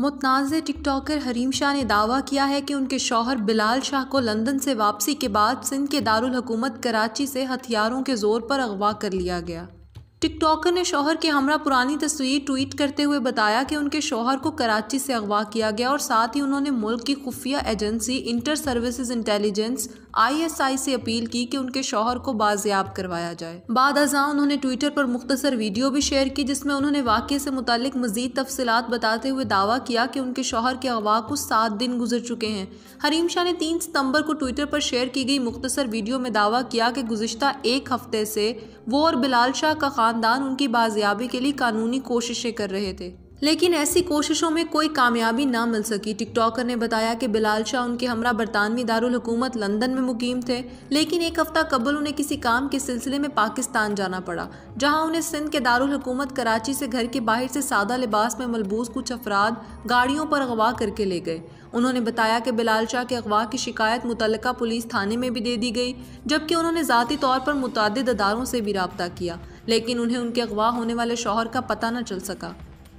मुतनाज़ TikToker Hareem Shah ने दावा किया है कि उनके शौहर बिलाल शाह को लंदन से वापसी के बाद सिंध के दारुल हुकूमत कराची से हथियारों के ज़ोर पर अगवा कर लिया गया टिकटॉकर ने शोहर के हमरा पुरानी तस्वीर ट्वीट करते हुए बताया कि उनके शोहर को कराची से अगवा किया गया और साथ ही उन्होंने मुल्क की खुफिया agency inter services intelligence ISI से अपील की कि उनके शोहर को बाजियाब करवाया जाए बाद अजा उन्होंने ट्विटर पर मुख्तसर वीडियो भी शेयर की जिसमें उन्होंने वाक्य से मुतलिक मजीद तफसलत बताते हुए दावा किया कि उनके शोहर के अगवा को सात दिन गुजर चुके हैं हरीम शाह ने तीन सितंबर को ट्विटर पर शेयर की गई मुख्तसर वीडियो में दावा किया कि गुजशत एक हफ्ते से वो और बिलाल शाह का खान खानदान उनकी बाजियाबी के लिए कानूनी कोशिशें कर रहे थे लेकिन ऐसी कोशिशों में कोई कामयाबी ना मिल सकी टिकटॉकर ने बताया कि बिलाल शाह उनके हमरा बरतानवी दारकूमत लंदन में मुकीम थे लेकिन एक हफ्ता कबल उन्हें किसी काम के सिलसिले में पाकिस्तान जाना पड़ा जहां उन्हें सिंध के दारकूमत कराची से घर के बाहर से सादा लिबास में मलबूस कुछ अफराद गाड़ियों पर अगवा करके ले गए उन्होंने बताया कि बिलाल शाह के अगवा की शिकायत मुतल पुलिस थाने में भी दे दी गई जबकि उन्होंने ज़ाती तौर पर मुतद अदारों से भी रबता किया लेकिन उन्हें उनके अगवा होने वाले शौहर का पता न चल सका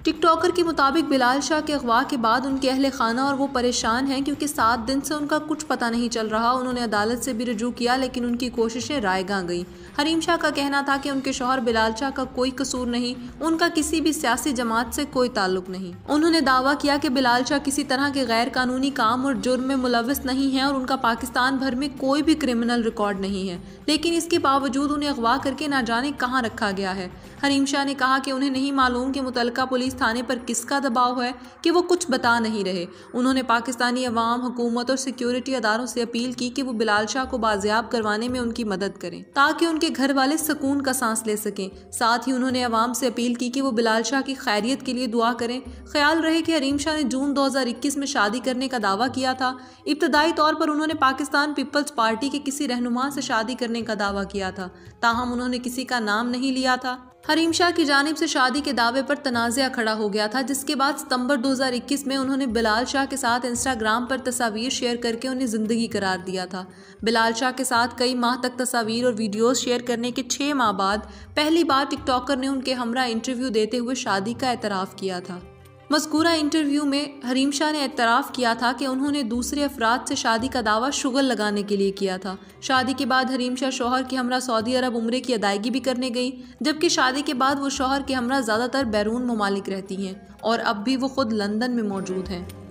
टिकटॉकर के मुताबिक बिलाल शाह के अगवा के बाद उनके अहल खाना और वो परेशान हैं क्योंकि सात दिन से उनका कुछ पता नहीं चल रहा उन्होंने अदालत से भी रजू किया लेकिन उनकी कोशिशें रायगा गई हरीम शाह का कहना था कि उनके शोहर बिलाल शाह का कोई कसूर नहीं उनका किसी भी सियासी जमात से कोई ताल्लुक नहीं उन्होंने दावा किया कि बिलाल शाह किसी तरह के गैर कानूनी काम और जुर्म में मुलविस नहीं है और उनका पाकिस्तान भर में कोई भी क्रिमिनल रिकॉर्ड नहीं है लेकिन इसके बावजूद उन्हें अगवा करके ना जाने कहाँ रखा गया है हरीम शाह ने कहा कि उन्हें नहीं मालूम कि मुतलका पुलिस इस थाने पर किसका दबाव है कि वो कुछ बता नहीं रहे उन्होंने पाकिस्तानी अवाम हुकूमत और सिक्योरिटी अदारों से अपील की कि वो बिलाल शाह को बाजियाब करवाने में उनकी मदद करें ताकि उनके घर वाले सुकून का सांस ले सकें साथ ही उन्होंने अवाम से अपील की कि वो बिलाल शाह की खैरियत के लिए दुआ करें ख्याल रहे कि हरीम शाह ने जून 2021 में शादी करने का दावा किया था इब्तदाई तौर पर उन्होंने पाकिस्तान पीपल्स पार्टी के किसी रहनुमा से शादी करने का दावा किया था ताहम उन्होंने किसी का नाम नहीं लिया था हरीम शाह की जानब से शादी के दावे पर तनाज़ा खड़ा हो गया था जिसके बाद सितंबर 2021 में उन्होंने बिलाल शाह के साथ इंस्टाग्राम पर तस्वीर शेयर करके उन्हें ज़िंदगी करार दिया था बिलाल शाह के साथ कई माह तक तस्वीर और वीडियोस शेयर करने के छः माह बाद पहली बार टिकटॉकर ने उनके हमरा इंटरव्यू देते हुए शादी का एतराफ़ किया था मस्कूरा इंटरव्यू में हरीम शाह ने एतराफ़ किया था कि उन्होंने दूसरे अफराद से शादी का दावा शुगर लगाने के लिए किया था शादी के बाद हरीम शाह शोहर के हमरा सऊदी अरब उम्र की अदायगी भी करने गई जबकि शादी के बाद वो शोहर के हमरा ज़्यादातर बैरून ममालिक रहती हैं और अब भी वो ख़ुद लंदन में मौजूद हैं